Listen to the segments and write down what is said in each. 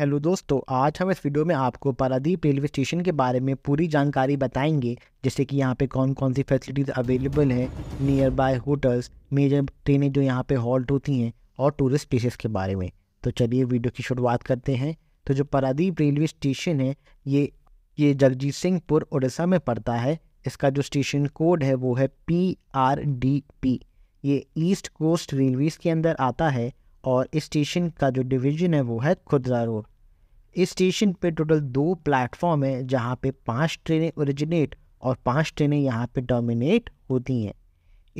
hello दोस्तों आज हम इस वीडियो में आपको पारादीप रेलवे स्टेशन के बारे में पूरी जानकारी बताएंगे जैसे कि यहाँ पे कौन कौन सी फैसिलिटीज़ अवेलेबल है नियर बाय होटल्स मेजर ट्रेनें जो यहाँ पे हॉल्ट होती हैं और टूरिस्ट प्लेसेस के बारे में तो चलिए वीडियो की शुरुआत करते हैं तो जो पारादीप रेलवे स्टेशन है ये ये जगजीत सिंहपुर उड़ीसा में पड़ता है इसका जो स्टेशन कोड है वो है पी आर डी पी ये ईस्ट कोस्ट रेलवेज़ के अंदर आता है और स्टेशन का जो डिवीजन है वो है खुदरा रोड इस स्टेशन पे टोटल दो प्लेटफॉर्म है जहाँ पे पांच ट्रेनें ओरिजिनेट और पांच ट्रेनें यहाँ पे डोमिनेट होती हैं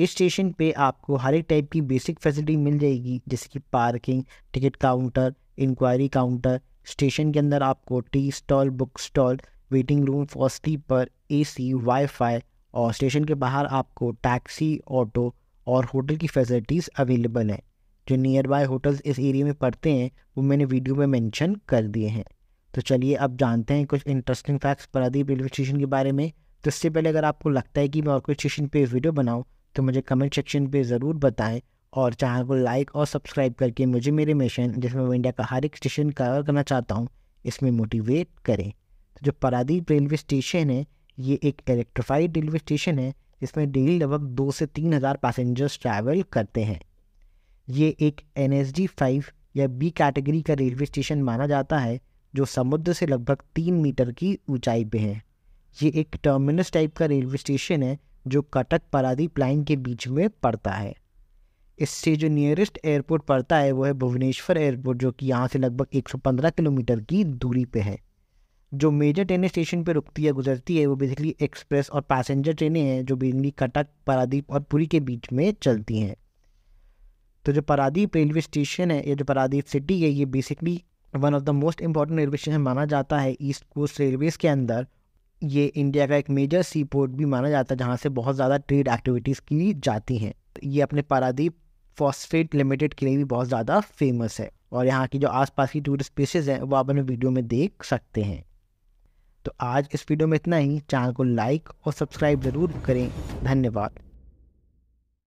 इस स्टेशन पे आपको हर एक टाइप की बेसिक फैसिलिटी मिल जाएगी जैसे कि parking ticket counter inquiry counter station के अंदर आपको tea stall book stall waiting room for sleeper AC wifi और स्टेशन के बाहर आपको टैक्सी ऑटो और होटल की फैसिलिटीज़ अवेलेबल हैं जो नियर बाय होटल्स इस एरिया में पड़ते हैं वो मैंने वीडियो में मेंशन कर दिए हैं तो चलिए अब जानते हैं कुछ interesting facts Paradip railway station के बारे में तो इससे पहले अगर आपको लगता है कि मैं और कोई स्टेशन पर वीडियो बनाऊँ तो मुझे कमेंट सेक्शन पर ज़रूर बताएं और चैनल को लाइक और सब्सक्राइब करके मुझे मेरे मिशन जिसमें मैं इंडिया का हर एक स्टेशन कवर करना चाहता हूँ इसमें मोटिवेट करें तो जो पारादीप रेलवे स्टेशन है ये एक इलेक्ट्रिफाइड रेलवे स्टेशन है जिसमें डेली लगभग दो से तीन हज़ार पैसेंजर्स ट्रैवल करते हैं ये एक एन एस डी फाइव या बी कैटेगरी का रेलवे स्टेशन माना जाता है जो समुद्र से लगभग तीन मीटर की ऊंचाई पे है ये एक टर्मिनस टाइप का रेलवे स्टेशन है जो कटक पराधी लाइन के बीच में पड़ता है इससे जो नियरेस्ट एयरपोर्ट पड़ता है वो है भुवनेश्वर एयरपोर्ट जो कि यहाँ से लगभग 115 किलोमीटर की दूरी पे है जो मेजर ट्रेनें स्टेशन पर रुकती है गुजरती है वो बेसिकली एक्सप्रेस और पैसेंजर ट्रेनें हैं जो बेनली कटक पारादीप और पुरी के बीच में चलती हैं तो जो पारादीप रेलवे स्टेशन है या जो परादीप सिटी है ये basically one of the most important railway station माना जाता है ईस्ट कोस्ट रेलवेज़ के अंदर ये इंडिया का एक मेजर सी पोर्ट भी माना जाता है जहाँ से बहुत ज़्यादा ट्रेड एक्टिविटीज़ की जाती हैं ये अपने पारादीप फॉस्फेट लिमिटेड के लिए भी बहुत ज़्यादा फेमस है और यहाँ की जो आसपास की टूरिस्ट प्लेसेज हैं वो आप अपने वीडियो में देख सकते हैं तो आज इस वीडियो में इतना ही चैनल को लाइक और सब्सक्राइब ज़रूर करें धन्यवाद